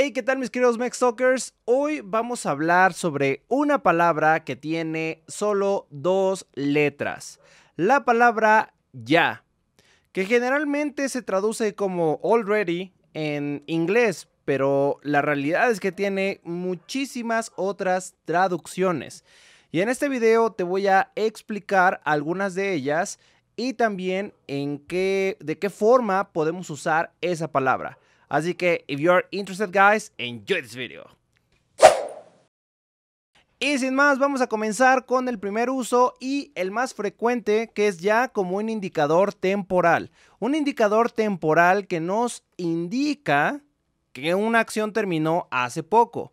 Hey, ¿qué tal mis queridos Mextalkers? Hoy vamos a hablar sobre una palabra que tiene solo dos letras. La palabra ya, que generalmente se traduce como already en inglés, pero la realidad es que tiene muchísimas otras traducciones. Y en este video te voy a explicar algunas de ellas y también en qué de qué forma podemos usar esa palabra. Así que, if are interested guys, enjoy this video. Y sin más, vamos a comenzar con el primer uso y el más frecuente, que es ya como un indicador temporal. Un indicador temporal que nos indica que una acción terminó hace poco.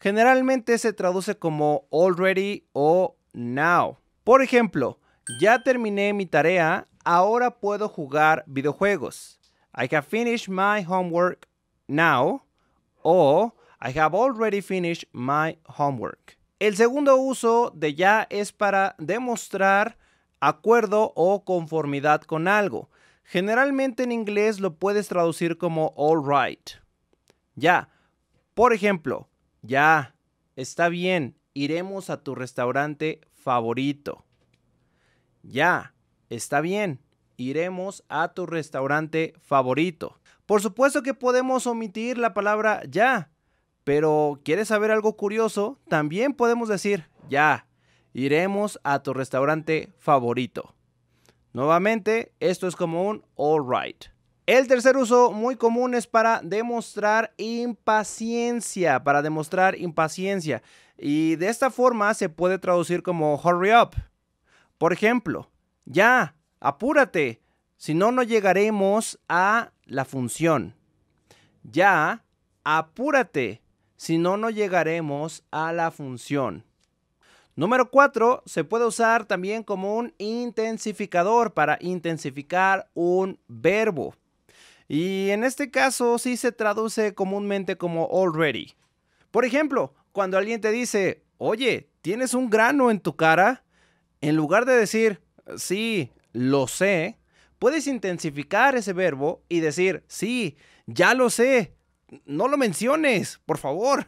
Generalmente se traduce como already o now. Por ejemplo, ya terminé mi tarea, ahora puedo jugar videojuegos. I have finished my homework now o I have already finished my homework. El segundo uso de ya es para demostrar acuerdo o conformidad con algo. Generalmente en inglés lo puedes traducir como all right. Ya. Por ejemplo, ya. Está bien, iremos a tu restaurante favorito. Ya. Está bien, iremos a tu restaurante favorito. Por supuesto que podemos omitir la palabra ya, pero ¿quieres saber algo curioso? También podemos decir ya, iremos a tu restaurante favorito. Nuevamente, esto es como un alright. El tercer uso muy común es para demostrar impaciencia, para demostrar impaciencia. Y de esta forma se puede traducir como hurry up. Por ejemplo, ya, apúrate, si no, no llegaremos a la función. Ya, apúrate, si no, no llegaremos a la función. Número 4. Se puede usar también como un intensificador para intensificar un verbo. Y en este caso sí se traduce comúnmente como already. Por ejemplo, cuando alguien te dice, oye, tienes un grano en tu cara, en lugar de decir, sí, lo sé, puedes intensificar ese verbo y decir, sí, ya lo sé, no lo menciones, por favor.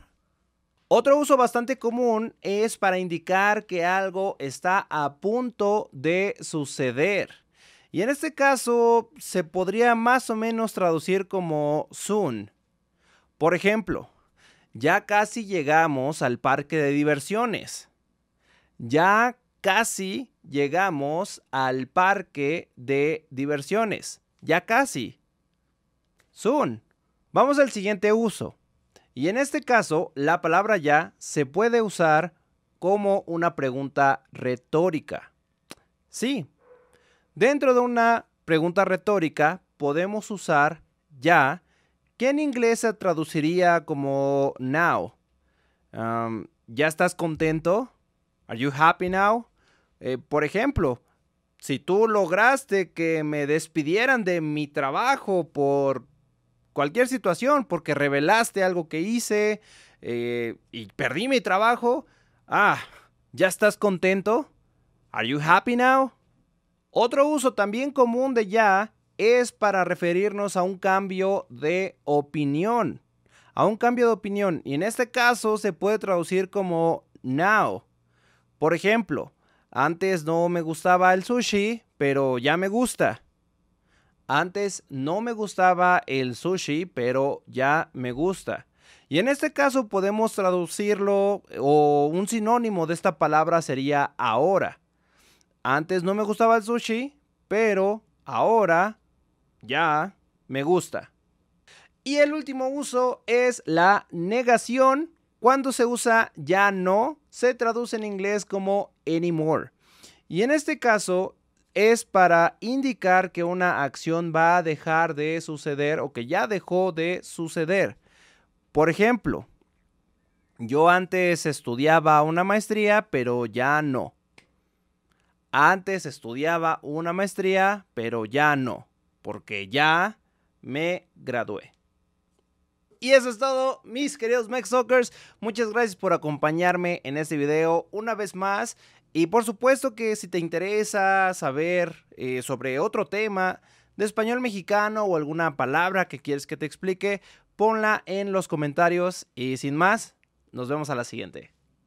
Otro uso bastante común es para indicar que algo está a punto de suceder. Y en este caso se podría más o menos traducir como soon. Por ejemplo, ya casi llegamos al parque de diversiones. Ya casi llegamos al parque de diversiones. Ya casi. Soon. Vamos al siguiente uso. Y en este caso, la palabra ya se puede usar como una pregunta retórica. Sí. Dentro de una pregunta retórica podemos usar ya, que en inglés se traduciría como now. Um, ¿Ya estás contento? Are you happy now? Eh, por ejemplo, si tú lograste que me despidieran de mi trabajo por cualquier situación, porque revelaste algo que hice eh, y perdí mi trabajo, ah, ¿ya estás contento? ¿Are you happy now? Otro uso también común de ya es para referirnos a un cambio de opinión. A un cambio de opinión. Y en este caso se puede traducir como now. Por ejemplo, antes no me gustaba el sushi, pero ya me gusta. Antes no me gustaba el sushi, pero ya me gusta. Y en este caso podemos traducirlo eh, o un sinónimo de esta palabra sería ahora. Antes no me gustaba el sushi, pero ahora ya me gusta. Y el último uso es la negación cuando se usa ya no, se traduce en inglés como anymore. Y en este caso es para indicar que una acción va a dejar de suceder o que ya dejó de suceder. Por ejemplo, yo antes estudiaba una maestría, pero ya no. Antes estudiaba una maestría, pero ya no, porque ya me gradué. Y eso es todo, mis queridos Mexockers. Muchas gracias por acompañarme en este video una vez más. Y por supuesto que si te interesa saber eh, sobre otro tema de español mexicano o alguna palabra que quieres que te explique, ponla en los comentarios. Y sin más, nos vemos a la siguiente.